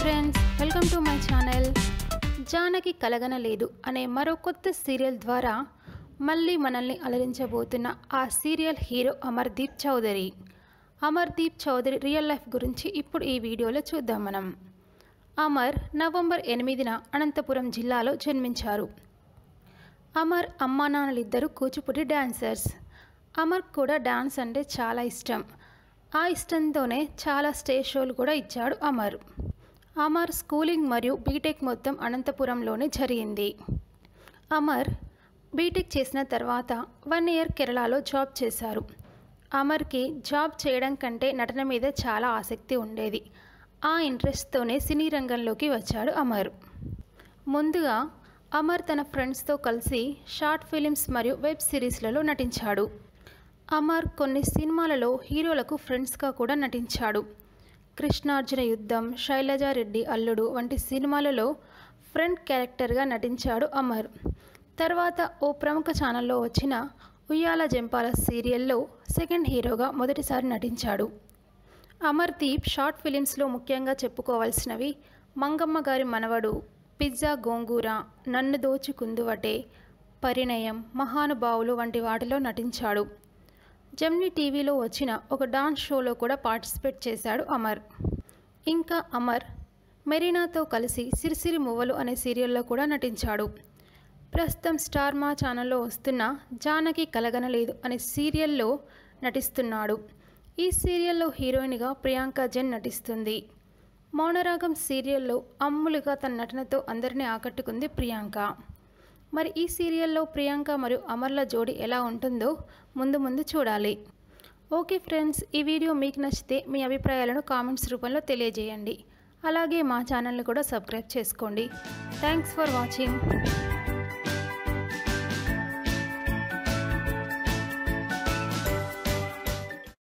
friends welcome to my channel Janaki Kalaganaledu అనే మరో కొత్త సీరియల్ ద్వారా మళ్ళీ మనల్ని అలరించబోతున్న ఆ serial hero Amardeep Chowdary Amardeep Chowdary real life గురించి ఇప్పుడు ఈ వీడియోలో చూద్దాం మనం అమర్ నవంబర్ ఎనిమిదిన అనంతపురం జిల్లాలో జన్మించారు అమర్ అమ్మా నాన్నలిద్దరు కూచిపూడి డాన్సర్స్ అమర్ కూడా డాన్స్ అంటే చాలా ఇష్టం ఆ ఇష్టంతోనే చాలా స్టేజ్ షోలు కూడా ఇచ్చాడు అమర్ అమర్ స్కూలింగ్ మరియు బీటెక్ మొత్తం అనంతపురంలోనే జరిగింది అమర్ బీటెక్ చేసిన తర్వాత వన్ ఇయర్ కేరళలో జాబ్ చేశారు అమర్కి జాబ్ చేయడం కంటే నటన మీద చాలా ఆసక్తి ఉండేది ఆ ఇంట్రెస్ట్తోనే సినీ రంగంలోకి వచ్చాడు అమర్ ముందుగా అమర్ తన ఫ్రెండ్స్తో కలిసి షార్ట్ ఫిలిమ్స్ మరియు వెబ్ సిరీస్లలో నటించాడు అమర్ కొన్ని సినిమాలలో హీరోలకు ఫ్రెండ్స్గా కూడా నటించాడు కృష్ణార్జున యుద్ధం శైలజారెడ్డి అల్లుడు వంటి సినిమాలలో ఫ్రంట్ క్యారెక్టర్గా నటించాడు అమర్ తర్వాత ఓ ప్రముఖ ఛానల్లో వచ్చిన ఉయ్యాల జంపాల సీరియల్లో సెకండ్ హీరోగా మొదటిసారి నటించాడు అమర్ దీప్ షార్ట్ ఫిలిమ్స్లో ముఖ్యంగా చెప్పుకోవాల్సినవి మంగమ్మ గారి మనవడు పిజ్జా గోంగూర నన్ను దోచి కుందువటే పరిణయం మహానుభావులు వంటి వాటిలో నటించాడు జెమ్ని టీవీలో వచ్చిన ఒక డాన్స్ షోలో కూడా పార్టిసిపేట్ చేశాడు అమర్ ఇంకా అమర్ మెరీనాతో కలిసి సిరిసిరి మువ్వలు అనే సీరియల్లో కూడా నటించాడు ప్రస్తుతం స్టార్ మా ఛానల్లో వస్తున్న జానకి కలగనలేదు అనే సీరియల్లో నటిస్తున్నాడు ఈ సీరియల్లో హీరోయిన్గా ప్రియాంక జెన్ నటిస్తుంది మౌనరాగం సీరియల్లో అమ్ములుగా తన నటనతో అందరినీ ఆకట్టుకుంది ప్రియాంక మరి ఈ సీరియల్లో ప్రియాంక మరియు అమర్ల జోడి ఎలా ఉంటుందో ముందు ముందు చూడాలి ఓకే ఫ్రెండ్స్ ఈ వీడియో మీకు నచ్చితే మీ అభిప్రాయాలను కామెంట్స్ రూపంలో తెలియజేయండి అలాగే మా ఛానల్ని కూడా సబ్స్క్రైబ్ చేసుకోండి థ్యాంక్స్ ఫర్ వాచింగ్